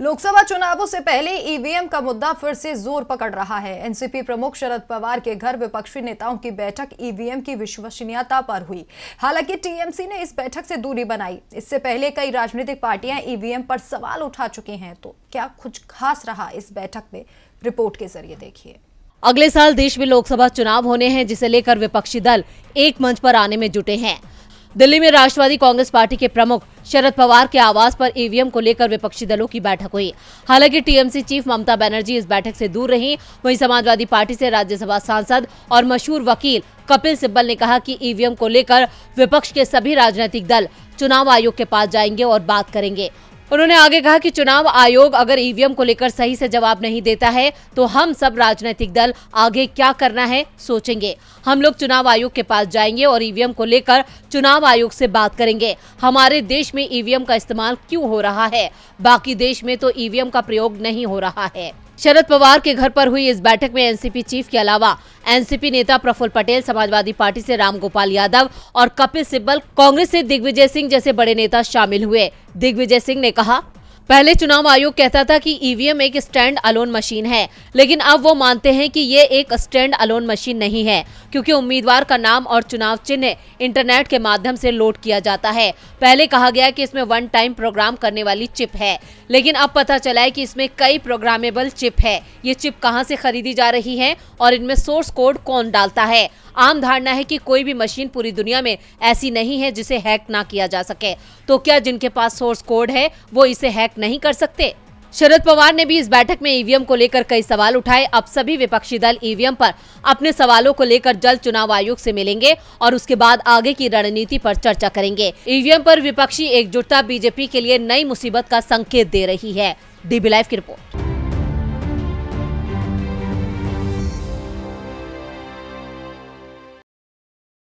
लोकसभा चुनावों से पहले ईवीएम का मुद्दा फिर से जोर पकड़ रहा है एनसीपी प्रमुख शरद पवार के घर विपक्षी नेताओं की बैठक ईवीएम की विश्वसनीयता पर हुई हालांकि टीएमसी ने इस बैठक से दूरी बनाई इससे पहले कई राजनीतिक पार्टियां ईवीएम पर सवाल उठा चुकी हैं तो क्या कुछ खास रहा इस बैठक में रिपोर्ट के जरिए देखिए अगले साल देश में लोकसभा चुनाव होने हैं जिसे लेकर विपक्षी दल एक मंच पर आने में जुटे हैं दिल्ली में राष्ट्रवादी कांग्रेस पार्टी के प्रमुख शरद पवार के आवास पर ईवीएम को लेकर विपक्षी दलों की बैठक हुई हालांकि टीएमसी चीफ ममता बनर्जी इस बैठक से दूर रहीं वहीं समाजवादी पार्टी से राज्यसभा सांसद और मशहूर वकील कपिल सिब्बल ने कहा कि ईवीएम को लेकर विपक्ष के सभी राजनीतिक दल चुनाव आयोग के पास जाएंगे और बात करेंगे उन्होंने आगे कहा कि चुनाव आयोग अगर ईवीएम को लेकर सही से जवाब नहीं देता है तो हम सब राजनीतिक दल आगे क्या करना है सोचेंगे हम लोग चुनाव आयोग के पास जाएंगे और ईवीएम को लेकर चुनाव आयोग से बात करेंगे हमारे देश में ईवीएम का इस्तेमाल क्यों हो रहा है बाकी देश में तो ईवीएम का प्रयोग नहीं हो रहा है शरद पवार के घर पर हुई इस बैठक में एनसीपी चीफ के अलावा एनसीपी नेता प्रफुल्ल पटेल समाजवादी पार्टी से रामगोपाल यादव और कपिल सिब्बल कांग्रेस से दिग्विजय सिंह जैसे बड़े नेता शामिल हुए दिग्विजय सिंह ने कहा पहले चुनाव आयोग कहता था कि ईवीएम e एक स्टैंड अलोन मशीन है लेकिन अब वो मानते हैं कि ये एक स्टैंड अलोन मशीन नहीं है क्योंकि उम्मीदवार का नाम और चुनाव चिन्ह इंटरनेट के माध्यम से लोड किया जाता है पहले कहा गया कि इसमें वन टाइम प्रोग्राम करने वाली चिप है लेकिन अब पता चला है कि इसमें कई प्रोग्रामेबल चिप है ये चिप कहाँ से खरीदी जा रही है और इनमें सोर्स कोड कौन डालता है आम धारणा है कि कोई भी मशीन पूरी दुनिया में ऐसी नहीं है जिसे हैक ना किया जा सके तो क्या जिनके पास सोर्स कोड है वो इसे हैक नहीं कर सकते शरद पवार ने भी इस बैठक में ईवीएम को लेकर कई सवाल उठाए अब सभी विपक्षी दल ईवीएम पर अपने सवालों को लेकर जल्द चुनाव आयोग से मिलेंगे और उसके बाद आगे की रणनीति पर चर्चा करेंगे ईवीएम पर विपक्षी एकजुटता बीजेपी के लिए नई मुसीबत का संकेत दे रही है डीबी लाइव की रिपोर्ट